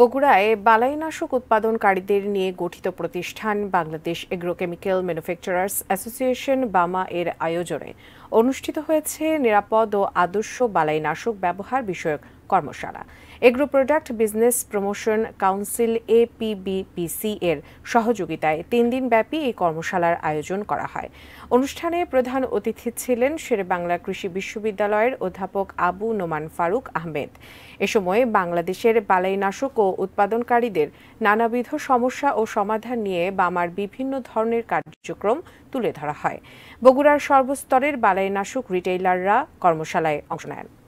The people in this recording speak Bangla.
বগুড়ায় বালাইনাশক উৎপাদনকারীদের নিয়ে গঠিত প্রতিষ্ঠান বাংলাদেশ এগ্রোকেমিক্যাল ম্যানুফ্যাকচারার্স অ্যাসোসিয়েশন বামা এর আয়োজনে অনুষ্ঠিত হয়েছে নিরাপদ ও আদর্শ বালাইনাশক ব্যবহার বিষয়ক কর্মশালা agro product business promotion council APBPC এর সহযোগিতায় তিন দিন ব্যাপী এই কর্মশালার আয়োজন করা হয় অনুষ্ঠানে প্রধান অতিথি ছিলেন বাংলা কৃষি বিশ্ববিদ্যালয়ের অধ্যাপক আবু নোমান ফারুক আহমেদ এ সময় বাংলাদেশের বালাইনাশক ও উৎপাদনকারীদের নানাবিধ সমস্যা ও সমাধান নিয়ে বামার বিভিন্ন ধরনের কার্যক্রম তুলে ধরা হয় বগুড়ার সর্বস্তরের বালাইনাশক রিটেইলাররা কর্মশালায় অংশ নেন